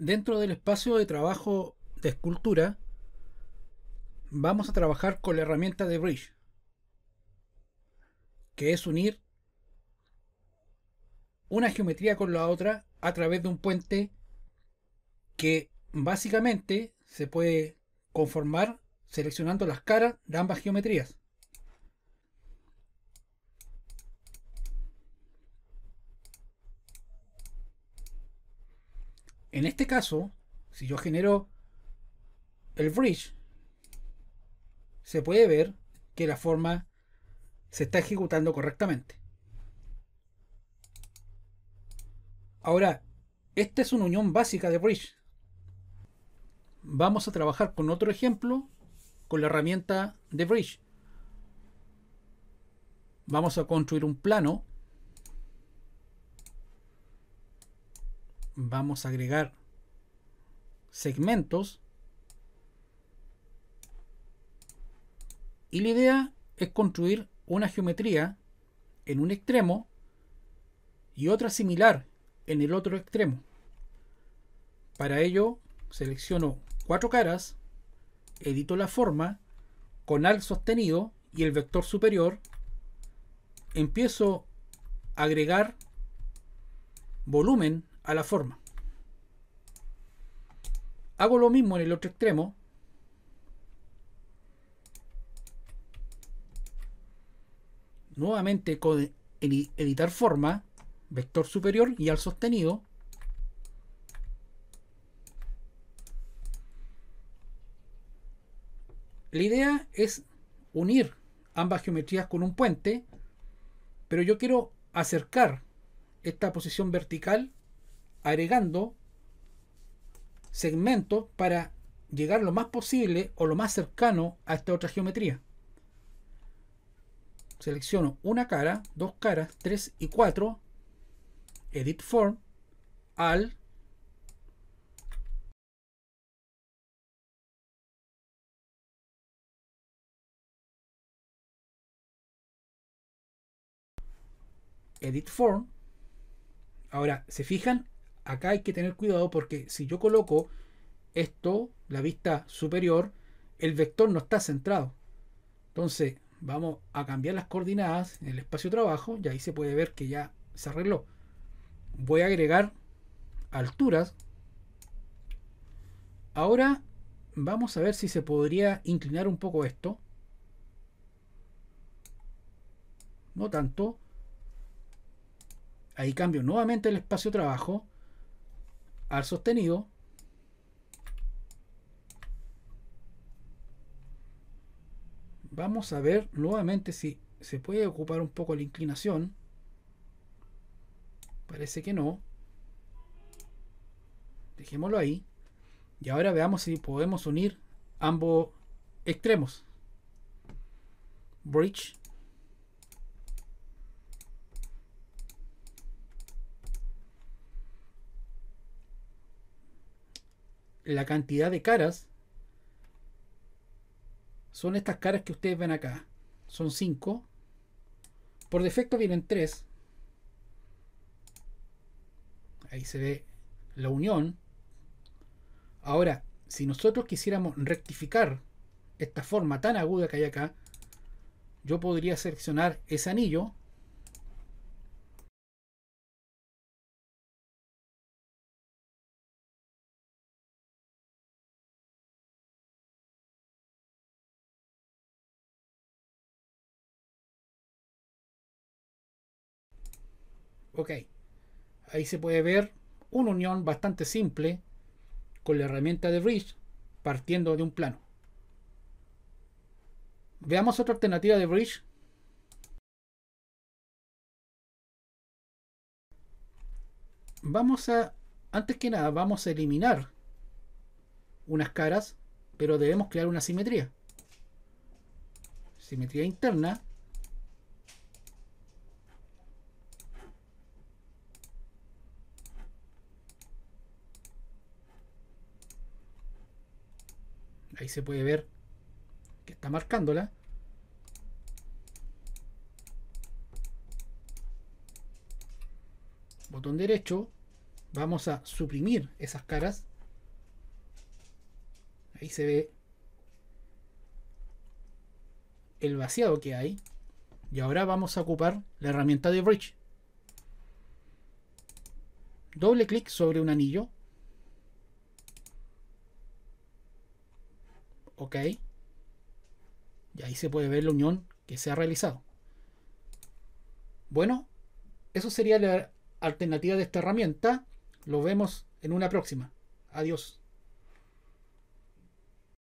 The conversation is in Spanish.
dentro del espacio de trabajo de escultura, vamos a trabajar con la herramienta de Bridge, que es unir una geometría con la otra a través de un puente que básicamente se puede conformar seleccionando las caras de ambas geometrías. En este caso, si yo genero el bridge, se puede ver que la forma se está ejecutando correctamente. Ahora, esta es una unión básica de bridge. Vamos a trabajar con otro ejemplo con la herramienta de bridge. Vamos a construir un plano vamos a agregar segmentos y la idea es construir una geometría en un extremo y otra similar en el otro extremo. Para ello selecciono cuatro caras, edito la forma con al sostenido y el vector superior, empiezo a agregar volumen a la forma. Hago lo mismo en el otro extremo. Nuevamente con editar forma, vector superior y al sostenido. La idea es unir ambas geometrías con un puente, pero yo quiero acercar esta posición vertical agregando segmentos para llegar lo más posible o lo más cercano a esta otra geometría. Selecciono una cara, dos caras, tres y cuatro. Edit Form, al Edit Form. Ahora, ¿se fijan? acá hay que tener cuidado porque si yo coloco esto, la vista superior, el vector no está centrado. Entonces vamos a cambiar las coordenadas en el espacio trabajo y ahí se puede ver que ya se arregló. Voy a agregar alturas. Ahora vamos a ver si se podría inclinar un poco esto. No tanto. Ahí cambio nuevamente el espacio trabajo al sostenido vamos a ver nuevamente si se puede ocupar un poco la inclinación parece que no dejémoslo ahí y ahora veamos si podemos unir ambos extremos bridge la cantidad de caras son estas caras que ustedes ven acá. Son 5. Por defecto vienen 3. Ahí se ve la unión. Ahora, si nosotros quisiéramos rectificar esta forma tan aguda que hay acá, yo podría seleccionar ese anillo Ok, ahí se puede ver una unión bastante simple con la herramienta de bridge partiendo de un plano. Veamos otra alternativa de bridge. Vamos a, antes que nada, vamos a eliminar unas caras, pero debemos crear una simetría. Simetría interna Ahí se puede ver que está marcándola. Botón derecho. Vamos a suprimir esas caras. Ahí se ve el vaciado que hay. Y ahora vamos a ocupar la herramienta de Bridge. Doble clic sobre un anillo ok y ahí se puede ver la unión que se ha realizado bueno eso sería la alternativa de esta herramienta lo vemos en una próxima adiós